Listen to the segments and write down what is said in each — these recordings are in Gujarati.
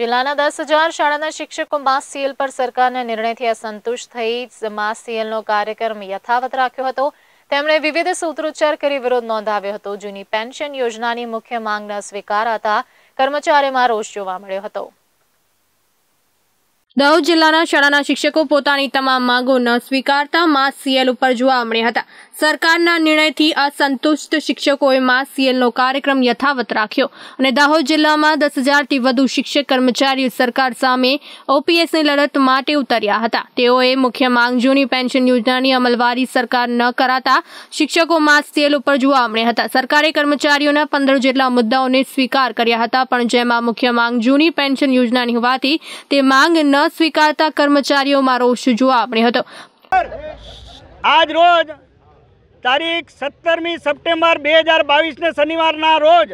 જિલ્લાના દસ હજાર શાળાના શિક્ષકો માસ સીએલ પર સરકારના નિર્ણયથી અસંતુષ્ટ થઈ માસ સીએલનો કાર્યક્રમ યથાવત રાખ્યો હતો તેમણે વિવિધ સૂત્રોચ્ચાર કરી વિરોધ નોંધાવ્યો હતો જૂની પેન્શન યોજનાની મુખ્ય માંગના સ્વીકાર હતા કર્મચારીમાં રોષ જોવા મળ્યો હતો દાહોદ જિલ્લાના શાળાના શિક્ષકો પોતાની તમામ માંગો ન સ્વીકારતા માસ સીએલ ઉપર જોવા મળ્યા હતા સરકારના નિર્ણયથી અસંતુષ્ટ શિક્ષકોએ મા સીએલનો કાર્યક્રમ યથાવત રાખ્યો અને દાહોદ જિલ્લામાં દસ હજારથી વધુ શિક્ષક કર્મચારીઓ સરકાર સામે ઓપીએસની લડત માટે ઉતર્યા હતા તેઓએ મુખ્ય માંગ જૂની પેન્શન યોજનાની અમલવારી સરકાર ન કરાતા શિક્ષકો માસ સીએલ ઉપર જોવા મળ્યા હતા સરકારે કર્મચારીઓના પંદર જેટલા મુદ્દાઓને સ્વીકાર કર્યા હતા પણ જેમાં મુખ્ય માંગ જૂની પેન્શન યોજનાની હોવાથી તે માંગ ન ન કર્મચારીઓ મારો રોષ જોવા મળ્યો હતો આજ રોજ તારીખ સત્તરમી સપ્ટેમ્બર બે હજાર બાવીસને શનિવારના રોજ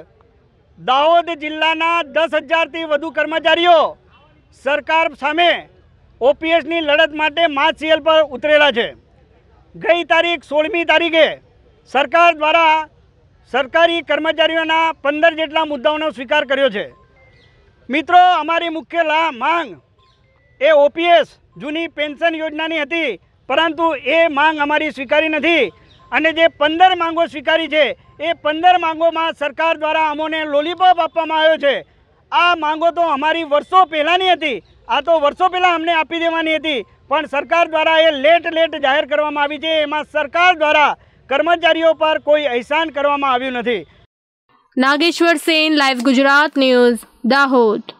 દાહોદ જિલ્લાના દસ હજારથી વધુ કર્મચારીઓ સરકાર સામે ઓપીએસની લડત માટે માર્ચસીએલ પર ઉતરેલા છે ગઈ તારીખ સોળમી તારીખે સરકાર દ્વારા સરકારી કર્મચારીઓના પંદર જેટલા મુદ્દાઓનો સ્વીકાર કર્યો છે મિત્રો અમારી મુખ્ય લા માંગ એ ઓપીએસ જૂની પેન્શન યોજનાની હતી પરંતુ એ માંગ અમારી સ્વીકારી નથી અને જે પંદર માંગો સ્વીકારી છે એ પંદર માંગોમાં સરકાર દ્વારા અમોને લોલીપોપ આપવામાં આવ્યો છે આ માંગો તો અમારી વર્ષો પહેલાંની હતી આ તો વર્ષો પહેલાં અમને આપી દેવાની હતી પણ સરકાર દ્વારા એ લેટ લેટ જાહેર કરવામાં આવી છે એમાં સરકાર દ્વારા કર્મચારીઓ પર કોઈ અહેસાન કરવામાં આવ્યું નથી નાગેશ્વર સેન લાઈવ ગુજરાત ન્યૂઝ દાહોદ